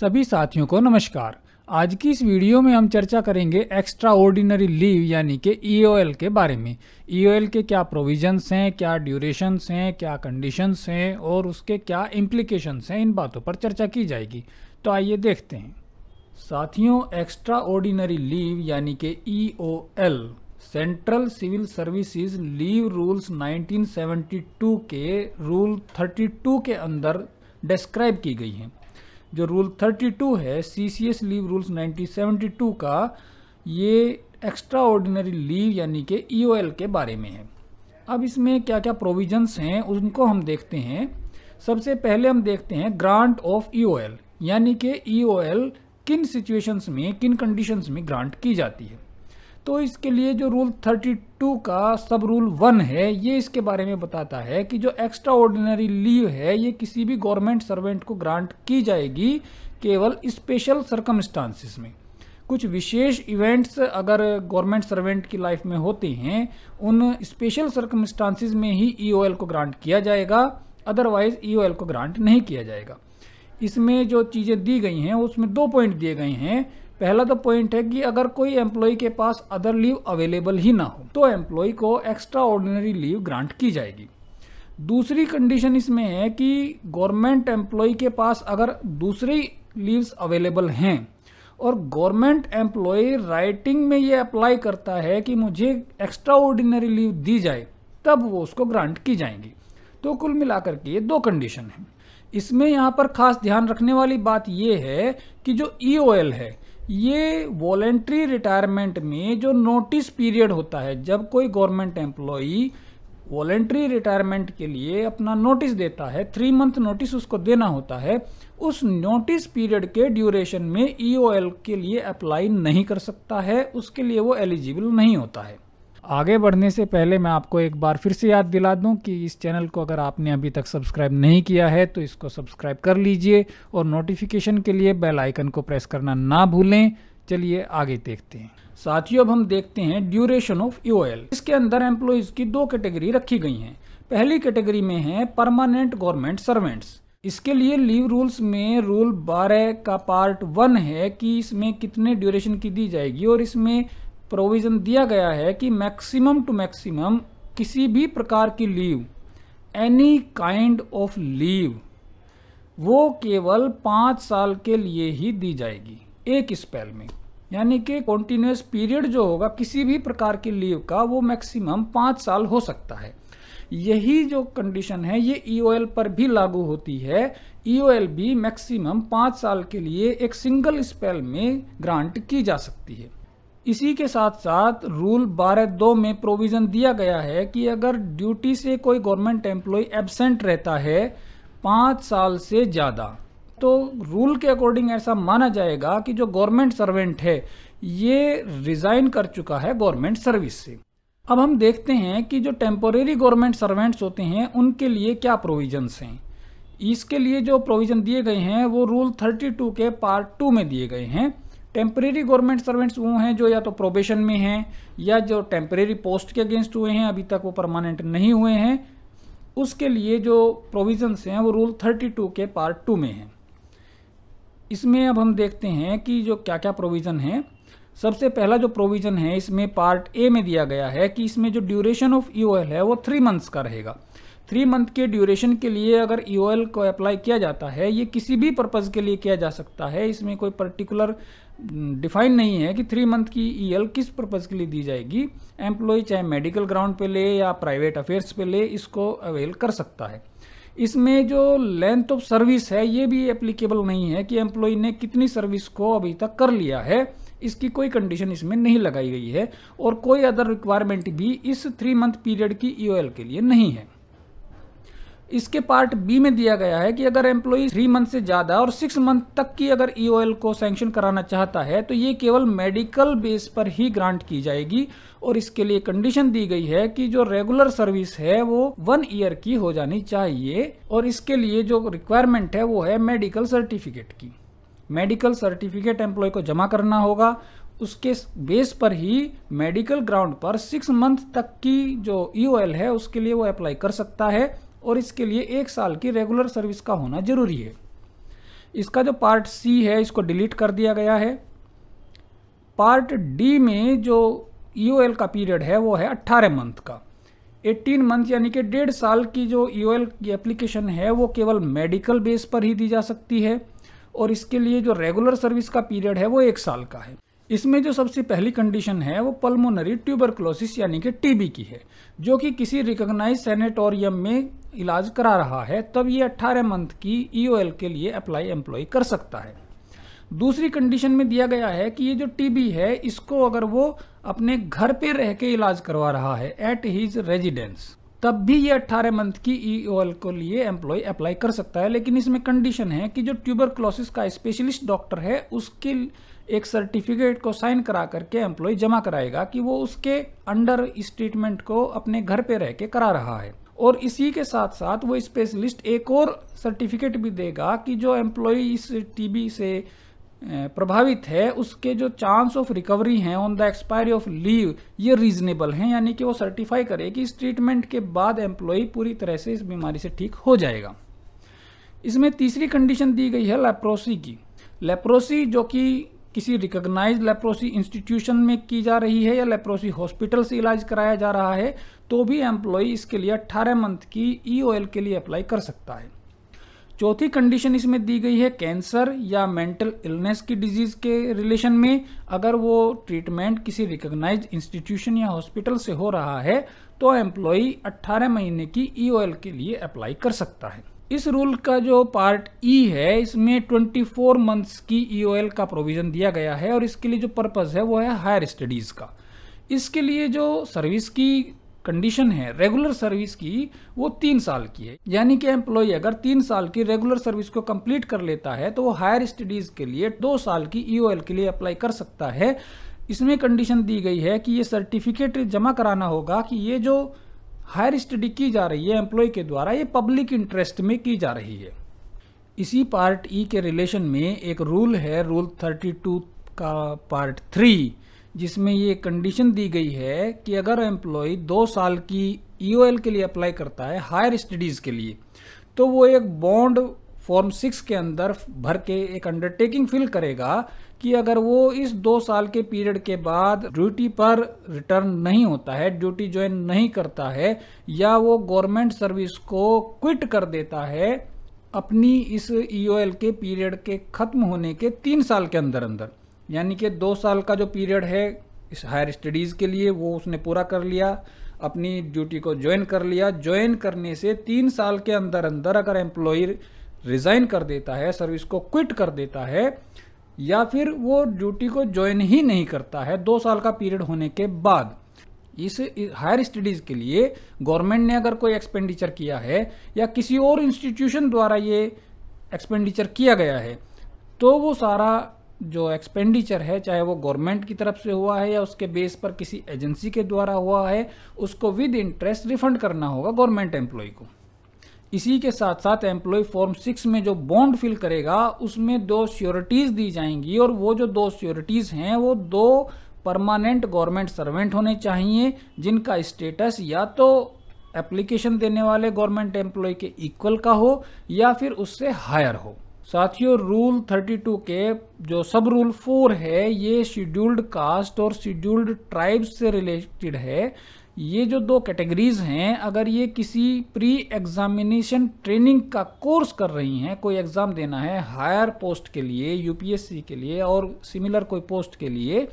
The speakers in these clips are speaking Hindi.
सभी साथियों को नमस्कार आज की इस वीडियो में हम चर्चा करेंगे एक्स्ट्रा ऑर्डिनरी लीव यानी कि ई e के बारे में ई e के क्या प्रोविजंस हैं क्या ड्यूरेशंस हैं क्या कंडीशंस हैं और उसके क्या इम्प्लीकेशंस हैं इन बातों पर चर्चा की जाएगी तो आइए देखते हैं साथियों एक्स्ट्रा ऑर्डिनरी लीव यानी कि E central civil services leave rules 1972 के रूल 32 के अंदर डिस्क्राइब की गई हैं जो रूल 32 है C C S leave rules 1972 का ये एक्स्ट्रा ऑर्डिनरी लीव यानी कि ई e के बारे में है अब इसमें क्या क्या प्रोविजंस हैं उनको हम देखते हैं सबसे पहले हम देखते हैं ग्रांट ऑफ ई यानी कि ई e किन सिचुएशंस में किन कंडीशंस में ग्रांट की जाती है तो इसके लिए जो रूल 32 का सब रूल वन है ये इसके बारे में बताता है कि जो एक्स्ट्रा ऑर्डिनरी लीव है ये किसी भी गवर्नमेंट सर्वेंट को ग्रांट की जाएगी केवल स्पेशल सर्कमस्टांसिस में कुछ विशेष इवेंट्स अगर गवर्नमेंट सर्वेंट की लाइफ में होते हैं उन स्पेशल सर्कमस्टांसिस में ही ई e को ग्रांट किया जाएगा अदरवाइज ई e को ग्रांट नहीं किया जाएगा इसमें जो चीज़ें दी गई हैं उसमें दो पॉइंट दिए गए हैं पहला तो पॉइंट है कि अगर कोई एम्प्लॉय के पास अदर लीव अवेलेबल ही ना हो तो एम्प्लॉय को एक्स्ट्रा ऑर्डिनरी लीव ग्रांट की जाएगी दूसरी कंडीशन इसमें है कि गवर्नमेंट एम्प्लॉय के पास अगर दूसरी लीव्स अवेलेबल हैं और गवर्नमेंट एम्प्लॉय राइटिंग में ये अप्लाई करता है कि मुझे एक्स्ट्रा ऑर्डिनरी लीव दी जाए तब वो उसको ग्रांट की जाएंगी तो कुल मिलाकर के ये दो कंडीशन है इसमें यहाँ पर खास ध्यान रखने वाली बात यह है कि जो ई e है ये वॉलेंट्री रिटायरमेंट में जो नोटिस पीरियड होता है जब कोई गवर्नमेंट एम्प्लॉई वॉलेंट्री रिटायरमेंट के लिए अपना नोटिस देता है थ्री मंथ नोटिस उसको देना होता है उस नोटिस पीरियड के ड्यूरेशन में ई e के लिए अप्लाई नहीं कर सकता है उसके लिए वो एलिजिबल नहीं होता है आगे बढ़ने से पहले मैं आपको एक बार फिर से याद दिला दूं कि इस चैनल को अगर आपने अभी तक सब्सक्राइब नहीं किया है तो इसको सब्सक्राइब कर लीजिए और नोटिफिकेशन के लिए बेल आइकन को प्रेस करना ना भूलें चलिए आगे देखते हैं साथियों अब हम देखते हैं ड्यूरेशन ऑफ यू e इसके अंदर एम्प्लॉयज़ की दो कैटेगरी रखी गई हैं पहली कैटेगरी में है परमानेंट गवर्नमेंट सर्वेंट्स इसके लिए लीव रूल्स में रूल बारह का पार्ट वन है कि इसमें कितने ड्यूरेशन की दी जाएगी और इसमें प्रोविज़न दिया गया है कि मैक्सिमम टू मैक्सिमम किसी भी प्रकार की leave any kind of leave वो केवल पाँच साल के लिए ही दी जाएगी एक स्पेल में यानी कि कॉन्टीन्यूस पीरियड जो होगा किसी भी प्रकार की लीव का वो मैक्सिमम पाँच साल हो सकता है यही जो कंडीशन है ये ई e पर भी लागू होती है ई e भी मैक्सिमम पाँच साल के लिए एक सिंगल स्पेल में ग्रांट की जा सकती है इसी के साथ साथ रूल बारह दो में प्रोविज़न दिया गया है कि अगर ड्यूटी से कोई गवर्नमेंट एम्प्लॉय एबसेंट रहता है पाँच साल से ज़्यादा तो रूल के अकॉर्डिंग ऐसा माना जाएगा कि जो गवर्नमेंट सर्वेंट है ये रिज़ाइन कर चुका है गवर्नमेंट सर्विस से अब हम देखते हैं कि जो टेम्पोरेरी गवर्नमेंट सर्वेंट्स होते हैं उनके लिए क्या प्रोविजंस हैं इसके लिए जो प्रोविज़न दिए गए हैं वो रूल 32 के पार्ट टू में दिए गए हैं टेम्परेरी गवर्नमेंट सर्वेंट्स वो हैं जो या तो प्रोबेशन में हैं या जो टेम्परेरी पोस्ट के अगेंस्ट हुए हैं अभी तक वो परमानेंट नहीं हुए हैं उसके लिए जो प्रोविजंस हैं वो रूल 32 के पार्ट टू में हैं इसमें अब हम देखते हैं कि जो क्या क्या प्रोविज़न है सबसे पहला जो प्रोविज़न है इसमें पार्ट ए में दिया गया है कि इसमें जो ड्यूरेशन ऑफ ई है वो थ्री मंथ्स का रहेगा थ्री मंथ के ड्यूरेशन के लिए अगर ई e को अप्लाई किया जाता है ये किसी भी पर्पज़ के लिए किया जा सकता है इसमें कोई पर्टिकुलर हम्म, डिफाइन नहीं है कि थ्री मंथ की ई e किस पर्पज़ के लिए दी जाएगी एम्प्लॉय चाहे मेडिकल ग्राउंड पे ले या प्राइवेट अफेयर्स पे ले इसको अवेल कर सकता है इसमें जो लेंथ ऑफ सर्विस है ये भी एप्लीकेबल नहीं है कि एम्प्लॉय ने कितनी सर्विस को अभी तक कर लिया है इसकी कोई कंडीशन इसमें नहीं लगाई गई है और कोई अदर रिक्वायरमेंट भी इस थ्री मंथ पीरियड की ई e के लिए नहीं है इसके पार्ट बी में दिया गया है कि अगर एम्प्लॉई थ्री मंथ से ज़्यादा और सिक्स मंथ तक की अगर ई e को सैंक्शन कराना चाहता है तो ये केवल मेडिकल बेस पर ही ग्रांट की जाएगी और इसके लिए कंडीशन दी गई है कि जो रेगुलर सर्विस है वो वन ईयर की हो जानी चाहिए और इसके लिए जो रिक्वायरमेंट है वो है मेडिकल सर्टिफिकेट की मेडिकल सर्टिफिकेट एम्प्लॉय को जमा करना होगा उसके बेस पर ही मेडिकल ग्राउंड पर सिक्स मंथ तक की जो ई e है उसके लिए वो अप्लाई कर सकता है और इसके लिए एक साल की रेगुलर सर्विस का होना ज़रूरी है इसका जो पार्ट सी है इसको डिलीट कर दिया गया है पार्ट डी में जो ई e का पीरियड है वो है अट्ठारह मंथ का 18 मंथ यानी कि डेढ़ साल की जो ई e की एप्लीकेशन है वो केवल मेडिकल बेस पर ही दी जा सकती है और इसके लिए जो रेगुलर सर्विस का पीरियड है वो एक साल का है इसमें जो सबसे पहली कंडीशन है वो पल्मोनरी ट्यूबरक्लोसिस यानी कि टीबी की है जो कि किसी रिकॉग्नाइज सेनेटोरियम में इलाज करा रहा है तब ये 18 मंथ की ईओएल e के लिए अप्लाई एम्प्लॉय कर सकता है दूसरी कंडीशन में दिया गया है कि ये जो टीबी है इसको अगर वो अपने घर पे रह के इलाज करवा रहा है एट हिज रेजिडेंस तब भी ये 18 मंथ की ई e के लिए एम्प्लॉय अप्लाई कर सकता है लेकिन इसमें कंडीशन है कि जो ट्यूबर क्लोसिस का स्पेशलिस्ट डॉक्टर है उसके एक सर्टिफिकेट को साइन करा करके एम्प्लॉय जमा कराएगा कि वो उसके अंडर इस ट्रीटमेंट को अपने घर पे रह के करा रहा है और इसी के साथ साथ वो स्पेशलिस्ट एक और सर्टिफिकेट भी देगा कि जो एम्प्लॉय इस टीबी से प्रभावित है उसके जो चांस ऑफ रिकवरी हैं on the expiry of leave ये रीजनेबल हैं यानी कि वो सर्टिफाई करे कि इस ट्रीटमेंट के बाद एम्प्लॉय पूरी तरह से इस बीमारी से ठीक हो जाएगा इसमें तीसरी कंडीशन दी गई है लेप्रोसी की लेप्रोसी जो कि किसी रिकॉग्नाइज लेप्रोसी इंस्टीट्यूशन में की जा रही है या लेप्रोसी हॉस्पिटल से इलाज कराया जा रहा है तो भी एम्प्लॉई इसके लिए अट्ठारह मंथ की ई e के लिए अप्लाई कर सकता है चौथी कंडीशन इसमें दी गई है कैंसर या मेंटल इलनेस की डिजीज़ के रिलेशन में अगर वो ट्रीटमेंट किसी रिकॉग्नाइज इंस्टीट्यूशन या हॉस्पिटल से हो रहा है तो एम्प्लॉई 18 महीने की ई e के लिए अप्लाई कर सकता है इस रूल का जो पार्ट ई e है इसमें 24 मंथ्स की ई e का प्रोविज़न दिया गया है और इसके लिए जो पर्पज़ है वो है हायर स्टडीज़ का इसके लिए जो सर्विस की कंडीशन है रेगुलर सर्विस की वो तीन साल की है यानी कि एम्प्लॉय अगर तीन साल की रेगुलर सर्विस को कंप्लीट कर लेता है तो वो हायर स्टडीज़ के लिए दो साल की ई e के लिए अप्लाई कर सकता है इसमें कंडीशन दी गई है कि ये सर्टिफिकेट जमा कराना होगा कि ये जो हायर स्टडी की जा रही है एम्प्लॉय के द्वारा ये पब्लिक इंटरेस्ट में की जा रही है इसी पार्ट ई e के रिलेशन में एक रूल है रूल 32 का पार्ट थ्री जिसमें ये कंडीशन दी गई है कि अगर एम्प्लॉय दो साल की ई e के लिए अप्लाई करता है हायर स्टडीज़ के लिए तो वो एक बॉन्ड फॉर्म सिक्स के अंदर भर के एक अंडरटेकिंग फिल करेगा कि अगर वो इस दो साल के पीरियड के बाद ड्यूटी पर रिटर्न नहीं होता है ड्यूटी ज्वाइन नहीं करता है या वो गवर्नमेंट सर्विस को क्विट कर देता है अपनी इस ईओएल e के पीरियड के ख़त्म होने के तीन साल के अंदर अंदर यानी कि दो साल का जो पीरियड है इस हायर स्टडीज़ के लिए वो उसने पूरा कर लिया अपनी ड्यूटी को ज्वाइन कर लिया ज्वाइन करने से तीन साल के अंदर अंदर अगर एम्प्लॉय रिज़ाइन कर देता है सर्विस को क्विट कर देता है या फिर वो ड्यूटी को ज्वाइन ही नहीं करता है दो साल का पीरियड होने के बाद इस हायर स्टडीज़ के लिए गवर्नमेंट ने अगर कोई एक्सपेंडिचर किया है या किसी और इंस्टीट्यूशन द्वारा ये एक्सपेंडिचर किया गया है तो वो सारा जो एक्सपेंडिचर है चाहे वो गवर्नमेंट की तरफ से हुआ है या उसके बेस पर किसी एजेंसी के द्वारा हुआ है उसको विद इंटरेस्ट रिफंड करना होगा गवर्नमेंट एम्प्लॉय को इसी के साथ साथ एम्प्लॉय फॉर्म सिक्स में जो बॉन्ड फिल करेगा उसमें दो श्योरिटीज़ दी जाएंगी और वो जो दो श्योरिटीज़ हैं वो दो परमानेंट गवर्नमेंट सर्वेंट होने चाहिए जिनका स्टेटस या तो एप्लीकेशन देने वाले गवर्नमेंट एम्प्लॉय के इक्वल का हो या फिर उससे हायर हो साथियों रूल 32 के जो सब रूल फोर है ये शेड्यूल्ड कास्ट और शेड्यूल्ड ट्राइब्स से रिलेटेड है ये जो दो कैटेगरीज़ हैं अगर ये किसी प्री एग्ज़ामिनेशन ट्रेनिंग का कोर्स कर रही हैं कोई एग्ज़ाम देना है हायर पोस्ट के लिए यूपीएससी के लिए और सिमिलर कोई पोस्ट के लिए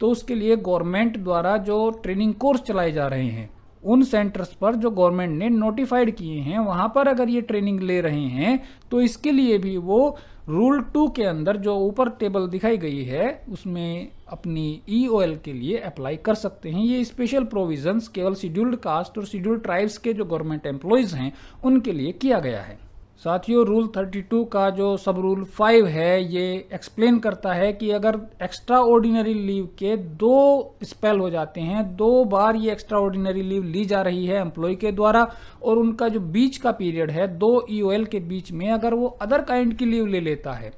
तो उसके लिए गवर्नमेंट द्वारा जो ट्रेनिंग कोर्स चलाए जा रहे हैं उन सेंटर्स पर जो गवर्नमेंट ने नोटिफाइड किए हैं वहाँ पर अगर ये ट्रेनिंग ले रहे हैं तो इसके लिए भी वो रूल टू के अंदर जो ऊपर टेबल दिखाई गई है उसमें अपनी ई e के लिए अप्लाई कर सकते हैं ये स्पेशल प्रोविजंस केवल शेड्यूल्ड कास्ट और शेड्यूल्ड ट्राइब्स के जो गवर्नमेंट एम्प्लॉयज़ हैं उनके लिए किया गया है साथियों रूल 32 का जो सब रूल फाइव है ये एक्सप्लेन करता है कि अगर एक्स्ट्रा ऑर्डिनरी लीव के दो स्पेल हो जाते हैं दो बार ये एक्स्ट्रा ऑर्डिनरी लीव ली जा रही है एम्प्लॉय के द्वारा और उनका जो बीच का पीरियड है दो ई e के बीच में अगर वो अदर काइंड की लीव ले लेता है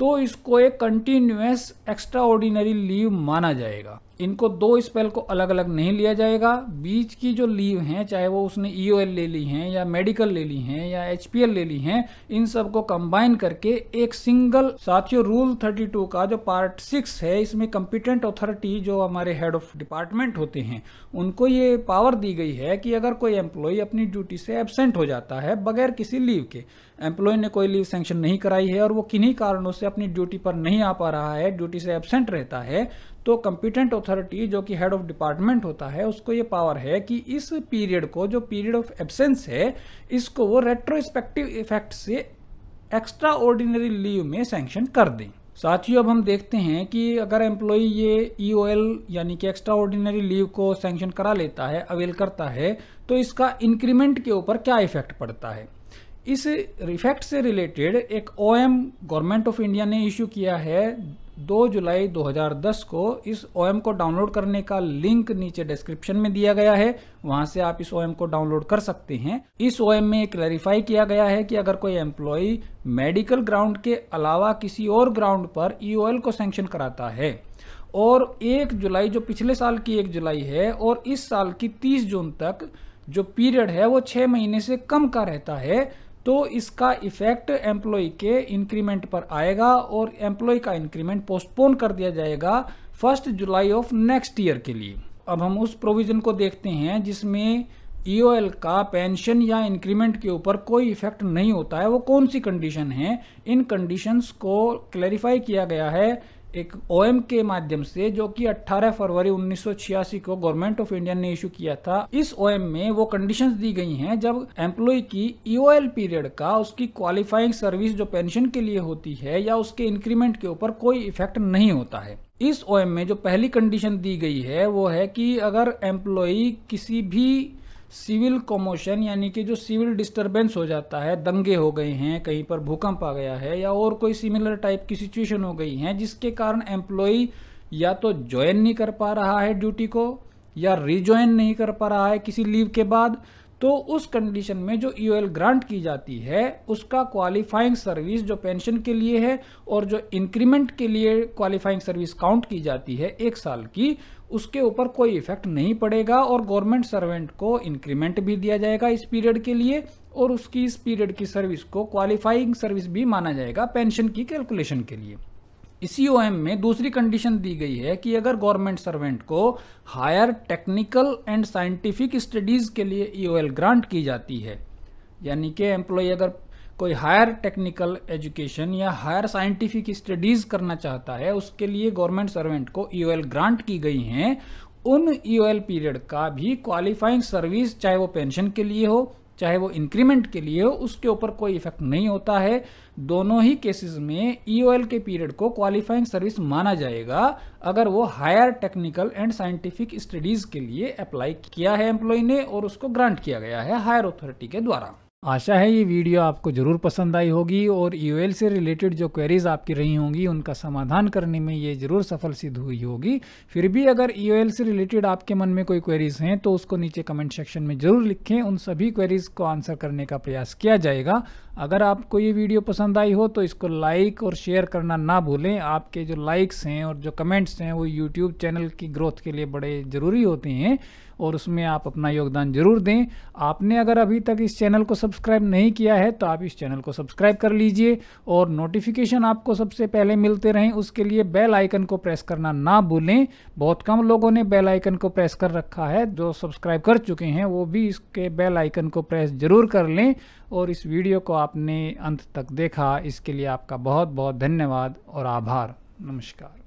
तो इसको एक कंटिन्यूस एक्स्ट्रा ऑर्डिनरी लीव माना जाएगा इनको दो स्पेल को अलग अलग नहीं लिया जाएगा बीच की जो लीव हैं चाहे वो उसने ई e ले ली हैं या मेडिकल ले ली हैं या एच ले ली हैं इन सब को कंबाइन करके एक सिंगल साथियों रूल 32 का जो पार्ट सिक्स है इसमें कंपिटेंट अथॉरिटी जो हमारे हेड ऑफ डिपार्टमेंट होते हैं उनको ये पावर दी गई है कि अगर कोई एम्प्लॉय अपनी ड्यूटी से एबसेंट हो जाता है बगैर किसी लीव के एम्प्लॉय ने कोई लीव सेंक्शन नहीं कराई है और वो किन्हीं कारणों से अपनी ड्यूटी पर नहीं आ पा रहा है ड्यूटी से एबसेंट रहता है तो कंपिटेंट अथॉरिटी जो कि हेड ऑफ डिपार्टमेंट होता है उसको ये पावर है कि इस पीरियड को जो पीरियड ऑफ एब्सेंस है इसको वो रेट्रोस्पेक्टिव इफेक्ट से एक्स्ट्रा ऑर्डिनरी लीव में सेंक्शन कर दें साथ ही अब हम देखते हैं कि अगर एम्प्लॉई ये ई e यानी कि एक्स्ट्रा ऑर्डिनरी लीव को सेंक्शन करा लेता है अवेल करता है तो इसका इंक्रीमेंट के ऊपर क्या इफेक्ट पड़ता है इस इफेक्ट से रिलेटेड एक ओ गवर्नमेंट ऑफ इंडिया ने इश्यू किया है 2 जुलाई 2010 को इस ओएम को डाउनलोड करने का लिंक नीचे डिस्क्रिप्शन में दिया गया है वहां से आप इस ओएम को डाउनलोड कर सकते हैं इस ओएम में क्लैरिफाई किया गया है कि अगर कोई एम्प्लॉय मेडिकल ग्राउंड के अलावा किसी और ग्राउंड पर ईओएल e को सैंक्शन कराता है और एक जुलाई जो पिछले साल की एक जुलाई है और इस साल की तीस जून तक जो पीरियड है वो छः महीने से कम का रहता है तो इसका इफ़ेक्ट एम्प्लॉय के इंक्रीमेंट पर आएगा और एम्प्लॉय का इंक्रीमेंट पोस्टपोन कर दिया जाएगा first July of next year के लिए अब हम उस प्रोविज़न को देखते हैं जिसमें ईओएल e का पेंशन या इंक्रीमेंट के ऊपर कोई इफेक्ट नहीं होता है वो कौन सी कंडीशन है इन कंडीशंस को क्लैरिफाई किया गया है एक ओएम के माध्यम से जो कि 18 फरवरी 1986 को गवर्नमेंट ऑफ इंडिया ने इशू किया था इस ओएम में वो कंडीशंस दी गई हैं जब एम्प्लॉय की ईओएल e पीरियड का उसकी क्वालिफाइंग सर्विस जो पेंशन के लिए होती है या उसके इंक्रीमेंट के ऊपर कोई इफेक्ट नहीं होता है इस ओएम में जो पहली कंडीशन दी गई है वो है कि अगर एम्प्लॉय किसी भी सिविल कमोशन यानी कि जो सिविल डिस्टरबेंस हो जाता है दंगे हो गए हैं कहीं पर भूकंप आ गया है या और कोई सिमिलर टाइप की सिचुएशन हो गई है जिसके कारण एम्प्लॉई या तो ज्वाइन नहीं कर पा रहा है ड्यूटी को या रिज्वाइन नहीं कर पा रहा है किसी लीव के बाद तो उस कंडीशन में जो ई e ग्रांट की जाती है उसका क्वालिफाइंग सर्विस जो पेंशन के लिए है और जो इंक्रीमेंट के लिए क्वालिफाइंग सर्विस काउंट की जाती है एक साल की उसके ऊपर कोई इफेक्ट नहीं पड़ेगा और गवर्नमेंट सर्वेंट को इंक्रीमेंट भी दिया जाएगा इस पीरियड के लिए और उसकी इस पीरियड की सर्विस को क्वालिफाइंग सर्विस भी माना जाएगा पेंशन की कैलकुलेशन के लिए इसी ओ एम में दूसरी कंडीशन दी गई है कि अगर गवर्नमेंट सर्वेंट को higher technical and scientific studies के लिए ई ओ एल ग्रांट की जाती है यानी कि एम्प्लॉय अगर कोई हायर टेक्निकल एजुकेशन या हायर साइंटिफिक स्टडीज़ करना चाहता है उसके लिए गवर्नमेंट सर्वेंट को ई ओ एल ग्रांट की गई हैं उन ई ओ एल पीरियड का भी क्वालिफाइंग सर्विस चाहे वो पेंशन के लिए हो चाहे वो इंक्रीमेंट के लिए हो उसके ऊपर कोई इफेक्ट नहीं होता है दोनों ही केसेस में ईओएल e के पीरियड को क्वालिफाइंग सर्विस माना जाएगा अगर वो higher technical and scientific studies के लिए अप्लाई किया है एम्प्लॉय ने और उसको ग्रांट किया गया है हायर ऑथोरिटी के द्वारा आशा है ये वीडियो आपको ज़रूर पसंद आई होगी और यूएल से रिलेटेड जो क्वेरीज आपकी रही होंगी उनका समाधान करने में ये ज़रूर सफल सिद्ध हुई होगी फिर भी अगर यूएल से रिलेटेड आपके मन में कोई क्वेरीज हैं तो उसको नीचे कमेंट सेक्शन में ज़रूर लिखें उन सभी क्वेरीज को आंसर करने का प्रयास किया जाएगा अगर आपको ये वीडियो पसंद आई हो तो इसको लाइक और शेयर करना ना भूलें आपके जो लाइक्स हैं और जो कमेंट्स हैं वो यूट्यूब चैनल की ग्रोथ के लिए बड़े ज़रूरी होते हैं और उसमें आप अपना योगदान ज़रूर दें आपने अगर अभी तक इस चैनल को सब्सक्राइब नहीं किया है तो आप इस चैनल को सब्सक्राइब कर लीजिए और नोटिफिकेशन आपको सबसे पहले मिलते रहें उसके लिए बेल आइकन को प्रेस करना ना भूलें बहुत कम लोगों ने बेल आइकन को प्रेस कर रखा है जो सब्सक्राइब कर चुके हैं वो भी इसके बेल आइकन को प्रेस ज़रूर कर लें और इस वीडियो को आपने अंत तक देखा इसके लिए आपका बहुत बहुत धन्यवाद और आभार नमस्कार